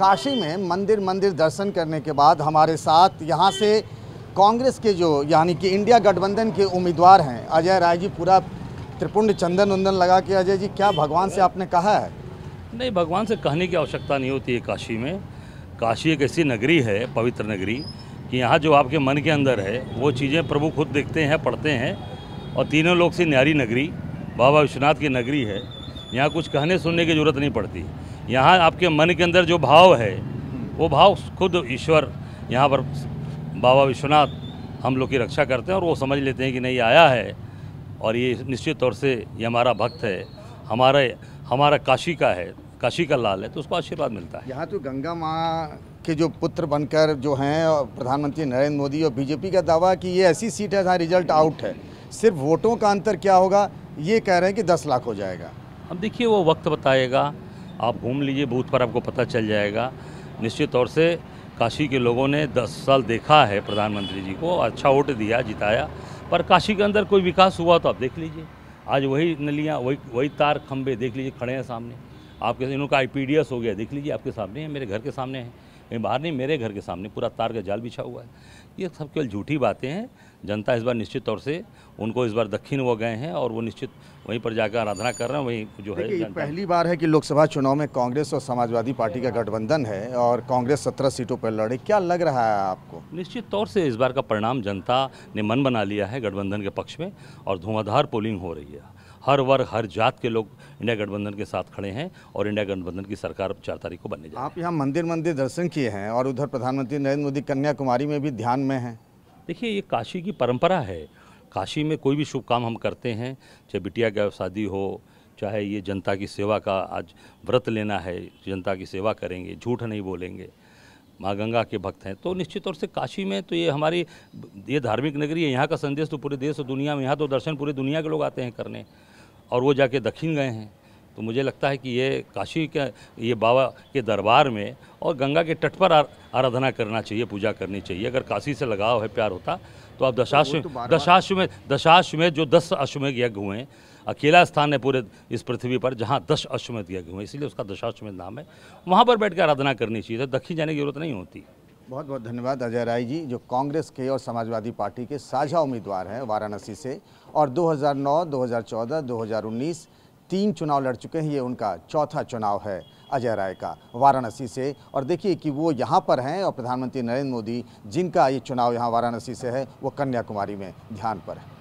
काशी में मंदिर मंदिर दर्शन करने के बाद हमारे साथ यहाँ से कांग्रेस के जो यानी कि इंडिया गठबंधन के उम्मीदवार हैं अजय राय जी पूरा त्रिपुंड चंदन उंदन लगा के अजय जी क्या भगवान से आपने कहा है नहीं भगवान से कहने की आवश्यकता नहीं होती है काशी में काशी एक ऐसी नगरी है पवित्र नगरी कि यहाँ जो आपके मन के अंदर है वो चीज़ें प्रभु खुद देखते हैं पढ़ते हैं और तीनों लोग से न्यारी नगरी बाबा विश्वनाथ की नगरी है यहाँ कुछ कहने सुनने की ज़रूरत नहीं पड़ती यहाँ आपके मन के अंदर जो भाव है वो भाव खुद ईश्वर यहाँ पर बाबा विश्वनाथ हम लोग की रक्षा करते हैं और वो समझ लेते हैं कि नहीं आया है और ये निश्चित तौर से ये हमारा भक्त है हमारे हमारा काशी का है काशी का लाल है तो उसको आशीर्वाद मिलता है यहाँ तो गंगा माँ के जो पुत्र बनकर जो हैं प्रधानमंत्री नरेंद्र मोदी और बीजेपी का दावा कि ये ऐसी सीट है जहाँ रिजल्ट आउट है सिर्फ वोटों का अंतर क्या होगा ये कह रहे हैं कि दस लाख हो जाएगा अब देखिए वो वक्त बताएगा आप घूम लीजिए बूथ पर आपको पता चल जाएगा निश्चित तौर से काशी के लोगों ने 10 साल देखा है प्रधानमंत्री जी को अच्छा वोट दिया जिताया पर काशी के अंदर कोई विकास हुआ तो आप देख लीजिए आज वही नलियाँ वही वही तार खम्भे देख लीजिए खड़े हैं सामने आपके इनका आई हो गया देख लीजिए आपके सामने है मेरे घर के सामने है कहीं बाहर नहीं मेरे घर के सामने पूरा तार का जाल बिछा हुआ है ये सब केवल झूठी बातें हैं जनता इस बार निश्चित तौर से उनको इस बार दक्षिण वो गए हैं और वो निश्चित वहीं पर जाकर आराधना कर रहे हैं वहीं जो है पहली बार है कि लोकसभा चुनाव में कांग्रेस और समाजवादी पार्टी का गठबंधन है और कांग्रेस सत्रह सीटों पर लड़े क्या लग रहा है आपको निश्चित तौर से इस बार का परिणाम जनता ने मन बना लिया है गठबंधन के पक्ष में और धुआंधार पोलिंग हो रही है हर वर्ग हर जात के लोग इंडिया गठबंधन के साथ खड़े हैं और इंडिया गठबंधन की सरकार चार तारीख को बनने जा आप यहाँ मंदिर मंदिर दर्शन किए हैं और उधर प्रधानमंत्री नरेंद्र मोदी कन्याकुमारी में भी ध्यान में हैं देखिए ये काशी की परंपरा है काशी में कोई भी शुभ काम हम करते हैं चाहे बिटिया का शादी हो चाहे ये जनता की सेवा का आज व्रत लेना है जनता की सेवा करेंगे झूठ नहीं बोलेंगे माँ गंगा के भक्त हैं तो निश्चित तौर से काशी में तो ये हमारी ये धार्मिक नगरी है यहाँ का संदेश तो पूरे देश और दुनिया में यहाँ तो दर्शन पूरी दुनिया के लोग आते हैं करने और वो जाके दक्षिण गए हैं तो मुझे लगता है कि ये काशी के ये बाबा के दरबार में और गंगा के तट पर आराधना करना चाहिए पूजा करनी चाहिए अगर काशी से लगाव है प्यार होता तो आप दशाश तो दशाश में दशाश में जो दस अश्वमेध यज्ञ हुए अकेला स्थान है पूरे इस पृथ्वी पर जहाँ दस अश्वमेध यज्ञ हुए इसलिए उसका दशाश्वमेध नाम है वहाँ पर बैठ कर आराधना करनी चाहिए तो दखी जाने की जरूरत नहीं होती बहुत बहुत धन्यवाद अजय राय जी जो कांग्रेस के और समाजवादी पार्टी के साझा उम्मीदवार हैं वाराणसी से और 2009, 2014, 2019 तीन चुनाव लड़ चुके हैं ये उनका चौथा चुनाव है अजय राय का वाराणसी से और देखिए कि वो यहाँ पर हैं और प्रधानमंत्री नरेंद्र मोदी जिनका ये चुनाव यहाँ वाराणसी से है वो कन्याकुमारी में ध्यान पर है